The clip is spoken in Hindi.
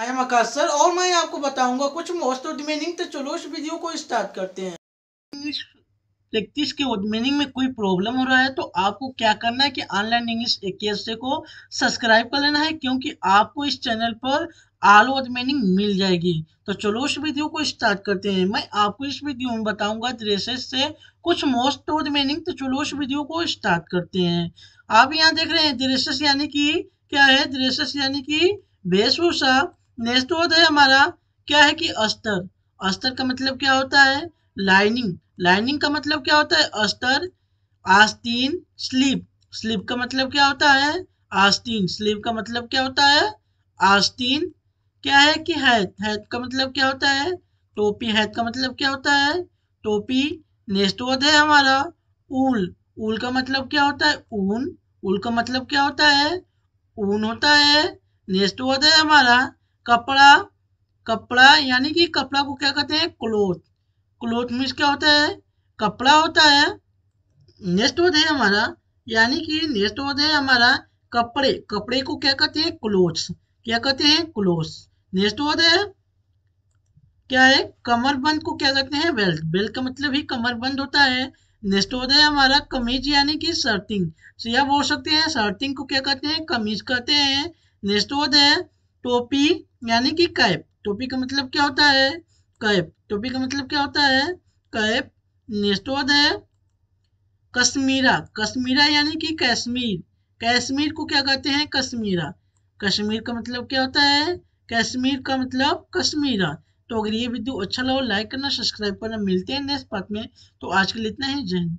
आई एम आकाश सर और मैं आपको बताऊंगा कुछ मोस्ट रिमेनिंग तो चलो इस वीडियो को स्टार्ट करते हैं प्रैक्टिस के मीनिंग में कोई प्रॉब्लम हो रहा है तो आपको क्या करना है कि ऑनलाइन इंग्लिश एक को सब्सक्राइब कर लेना है क्योंकि आपको इस चैनल पर आल मीनिंग मिल जाएगी तो चलो उस वीडियो को स्टार्ट करते हैं मैं आपको इस वीडियो में बताऊंगा ड्रेसेस से कुछ मोस्ट मीनिंग तो चलो उस वीडियो को स्टार्ट करते हैं आप यहाँ देख रहे हैं ड्रेसेस यानी कि क्या है ड्रेसेस यानी कि वेशभूषा नेक्स्ट होता है हमारा क्या है कि अस्तर अस्तर का मतलब क्या होता है लाइनिंग लाइनिंग का मतलब क्या होता है अस्तर आस्तीन स्लीप स्लीप का मतलब क्या होता है आस्तीन स्लीप का मतलब क्या होता है आस्तीन क्या है कि हैथ हैथ का मतलब क्या होता है टोपी हैथ का मतलब क्या होता है टोपी नेक्स्ट वर्ड है हमारा ऊल ऊल का मतलब क्या होता है ऊन ऊल का मतलब क्या होता है ऊन होता है नेक्स्ट वर्ड है हमारा कपड़ा कपड़ा यानी कि कपड़ा को क्या कहते हैं क्लोथ क्लोथ मीन्स क्या होता है कपड़ा होता है नेक्स्ट वर्ड है हमारा यानी कि नेक्स्ट वर्ड है हमारा कपड़े कपड़े को क्या कहते हैं क्लोथ्स क्या कहते हैं क्लोथ्स नेक्स्ट वर्ड है क्या है कमरबंद को क्या कहते हैं बेल्ट बेल्ट का मतलब ही कमरबंद होता है नेक्स्ट वर्ड है हमारा कमीज यानी कि शर्टिंग तो यह बोल सकते हैं शर्टिंग को क्या कहते हैं कमीज कहते हैं नेक्स्ट वर्ड है टोपी यानी कि कैप टोपी का मतलब क्या होता है कैप टोपी का मतलब क्या होता है कैप नेक्स्ट वर्ड है कश्मीरा कश्मीरा यानी कि कश्मीर कश्मीर को क्या कहते हैं कश्मीरा कश्मीर का मतलब क्या होता है कश्मीर का मतलब कश्मीरा तो अगर ये वीडियो अच्छा लगा लाइक करना सब्सक्राइब करना मिलते हैं नेक्स्ट पार्ट में तो आज के लिए इतना ही जय हिंद